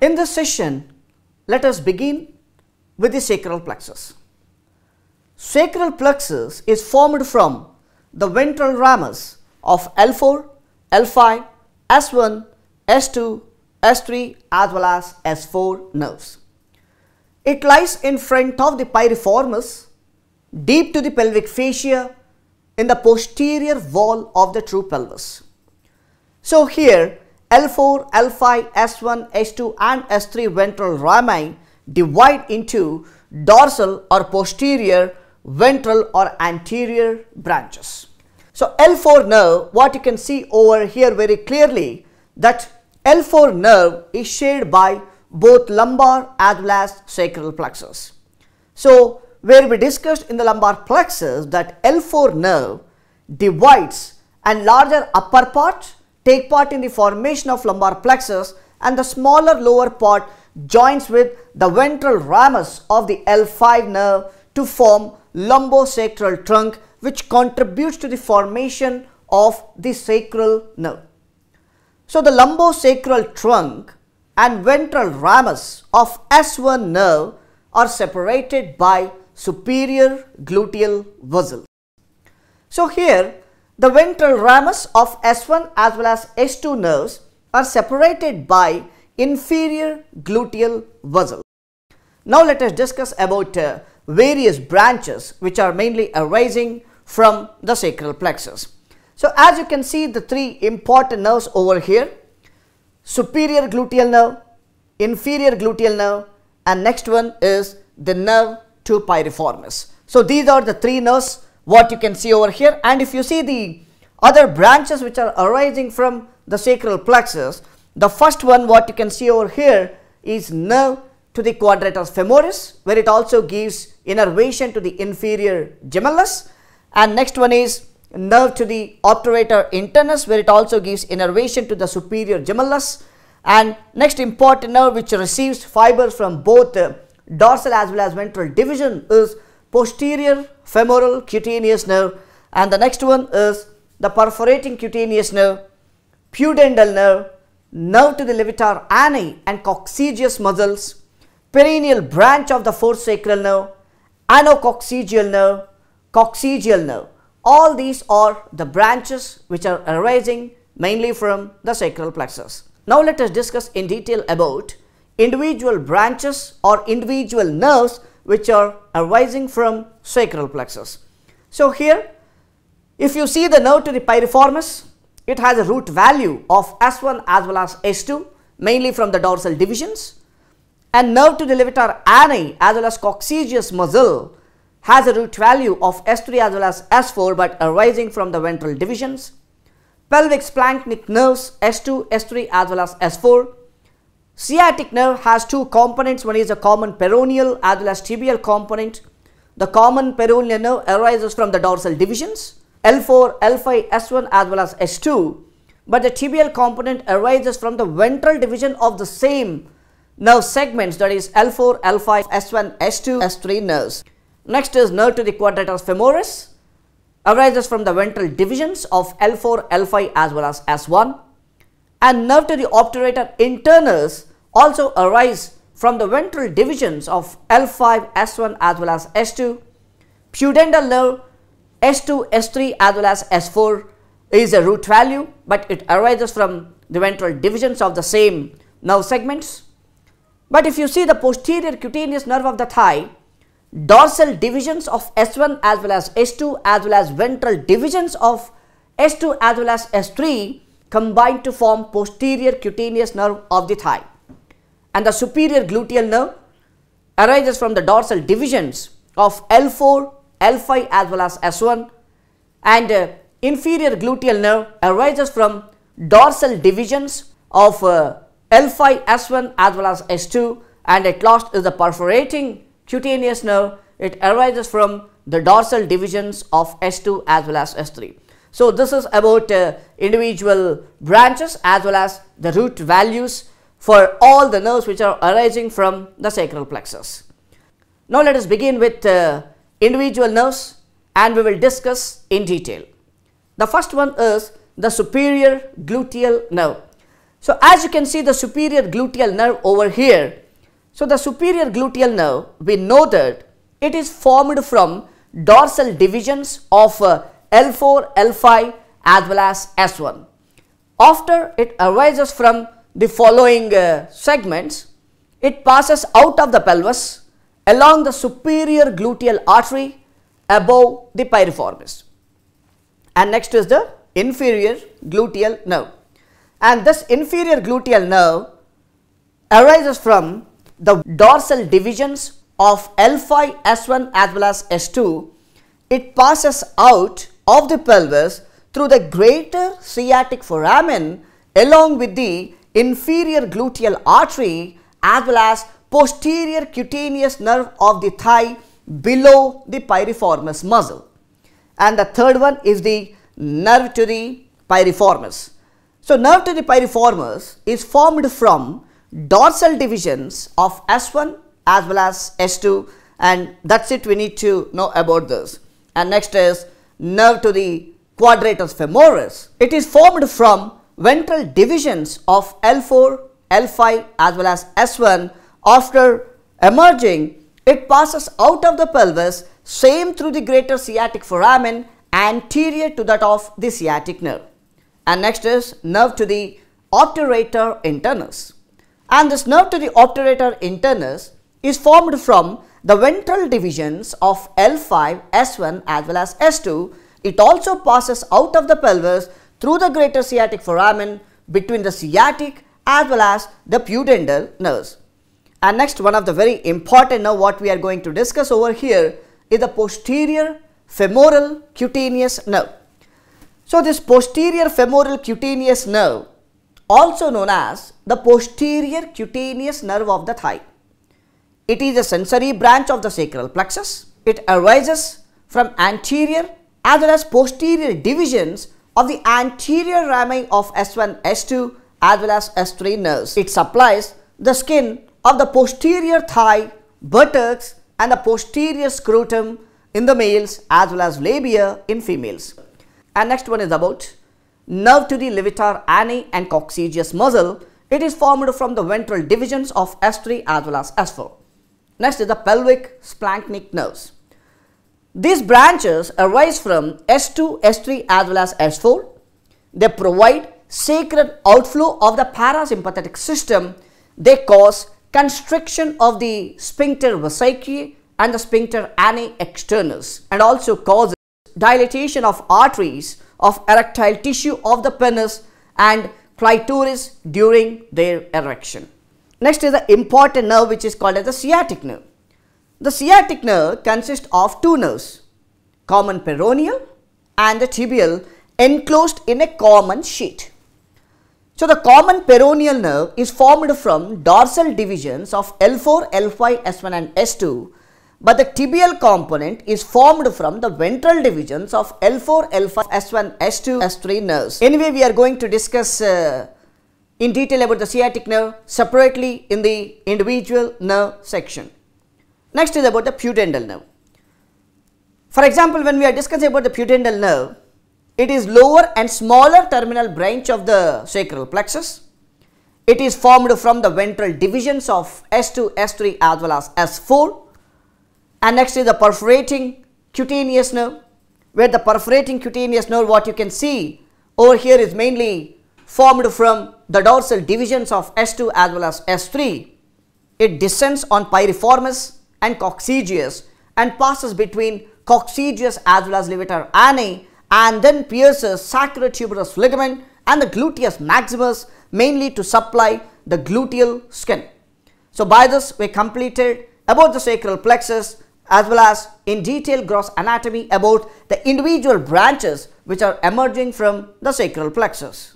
In this session, let us begin with the sacral plexus. Sacral plexus is formed from the ventral ramus of L4, L5, S1, S2, S3 as well as S4 nerves. It lies in front of the piriformis, deep to the pelvic fascia in the posterior wall of the true pelvis. So here L4, L5, S1, S2 and S3 ventral rami divide into dorsal or posterior, ventral or anterior branches. So L4 nerve, what you can see over here very clearly that L4 nerve is shared by both lumbar as well as sacral plexus. So where we discussed in the lumbar plexus that L4 nerve divides and larger upper part take part in the formation of lumbar plexus and the smaller lower part joins with the ventral ramus of the L5 nerve to form lumbosacral trunk which contributes to the formation of the sacral nerve. So the lumbosacral trunk and ventral ramus of S1 nerve are separated by superior gluteal vessel. So here the ventral ramus of S1 as well as S2 nerves are separated by inferior gluteal vessel. Now let us discuss about uh, various branches which are mainly arising from the sacral plexus. So as you can see the three important nerves over here, superior gluteal nerve, inferior gluteal nerve and next one is the nerve to piriformis. So these are the three nerves what you can see over here and if you see the other branches which are arising from the sacral plexus the first one what you can see over here is nerve to the quadratus femoris where it also gives innervation to the inferior gemellus and next one is nerve to the obturator internus where it also gives innervation to the superior gemellus and next important nerve which receives fibers from both uh, dorsal as well as ventral division is posterior femoral cutaneous nerve and the next one is the perforating cutaneous nerve, pudendal nerve, nerve to the levator ani and coccygeus muscles, perineal branch of the sacral nerve, anococcygeal nerve, coccygeal nerve. All these are the branches which are arising mainly from the sacral plexus. Now let us discuss in detail about individual branches or individual nerves which are arising from sacral plexus. So here, if you see the nerve to the piriformis, it has a root value of S1 as well as S2, mainly from the dorsal divisions. And nerve to the levator ani as well as coccygeus muscle has a root value of S3 as well as S4 but arising from the ventral divisions. Pelvic splanchnic nerves S2, S3 as well as S4 Sciatic nerve has two components. One is a common peroneal as well as tibial component. The common peroneal nerve arises from the dorsal divisions L4, L5, S1 as well as S2. But the tibial component arises from the ventral division of the same nerve segments that is L4, L5, S1, S2, S3 nerves. Next is nerve to the quadratus femoris arises from the ventral divisions of L4, L5 as well as S1 and nerve to the obturator internals also arise from the ventral divisions of L5, S1 as well as S2. Pudendal nerve S2, S3 as well as S4 is a root value but it arises from the ventral divisions of the same nerve segments. But if you see the posterior cutaneous nerve of the thigh, dorsal divisions of S1 as well as S2 as well as ventral divisions of S2 as well as S3 combine to form posterior cutaneous nerve of the thigh. And the superior gluteal nerve arises from the dorsal divisions of L4, L5 as well as S1 and uh, inferior gluteal nerve arises from dorsal divisions of uh, L5, S1 as well as S2 and at last is the perforating cutaneous nerve. It arises from the dorsal divisions of S2 as well as S3. So this is about uh, individual branches as well as the root values for all the nerves which are arising from the sacral plexus. Now let us begin with uh, individual nerves and we will discuss in detail. The first one is the superior gluteal nerve. So as you can see the superior gluteal nerve over here. So the superior gluteal nerve we know that it is formed from dorsal divisions of uh, L4, L5 as well as S1. After it arises from the following uh, segments, it passes out of the pelvis along the superior gluteal artery above the piriformis. And next is the inferior gluteal nerve. And this inferior gluteal nerve arises from the dorsal divisions of L5, S1 as well as S2. It passes out of the pelvis through the greater sciatic foramen along with the inferior gluteal artery as well as posterior cutaneous nerve of the thigh below the piriformis muscle. And the third one is the nerve to the piriformis. So, nerve to the piriformis is formed from dorsal divisions of S1 as well as S2 and that's it we need to know about this. And next is nerve to the quadratus femoris. It is formed from ventral divisions of L4, L5 as well as S1. After emerging, it passes out of the pelvis, same through the greater sciatic foramen anterior to that of the sciatic nerve. And next is nerve to the obturator internus. And this nerve to the obturator internus is formed from the ventral divisions of L5, S1 as well as S2. It also passes out of the pelvis through the greater sciatic foramen between the sciatic as well as the pudendal nerves. And next one of the very important nerve what we are going to discuss over here is the posterior femoral cutaneous nerve. So this posterior femoral cutaneous nerve also known as the posterior cutaneous nerve of the thigh. It is a sensory branch of the sacral plexus. It arises from anterior as well as posterior divisions of the anterior rami of S1, S2 as well as S3 nerves. It supplies the skin of the posterior thigh, buttocks and the posterior scrotum in the males as well as labia in females. And next one is about nerve to the levator ani and coccygeus muscle. It is formed from the ventral divisions of S3 as well as S4. Next is the pelvic splanchnic nerves. These branches arise from S2, S3 as well as S4. They provide sacred outflow of the parasympathetic system. They cause constriction of the sphincter vesicae and the sphincter ani externus and also causes dilatation of arteries of erectile tissue of the penis and clitoris during their erection. Next is the important nerve which is called as the sciatic nerve. The sciatic nerve consists of two nerves, common peroneal and the tibial enclosed in a common sheet. So, the common peroneal nerve is formed from dorsal divisions of L4, L5, S1 and S2 but the tibial component is formed from the ventral divisions of L4, L5, S1, S2, S3 nerves. Anyway, we are going to discuss uh, in detail about the sciatic nerve separately in the individual nerve section. Next is about the pudendal nerve. For example, when we are discussing about the pudendal nerve, it is lower and smaller terminal branch of the sacral plexus. It is formed from the ventral divisions of S2, S3 as well as S4. And next is the perforating cutaneous nerve, where the perforating cutaneous nerve, what you can see over here is mainly formed from the dorsal divisions of S2 as well as S3. It descends on piriformis and coccygeus and passes between coccygeus as well as levator ani and then pierces sacrotuberous ligament and the gluteus maximus mainly to supply the gluteal skin. So by this we completed about the sacral plexus as well as in detail gross anatomy about the individual branches which are emerging from the sacral plexus.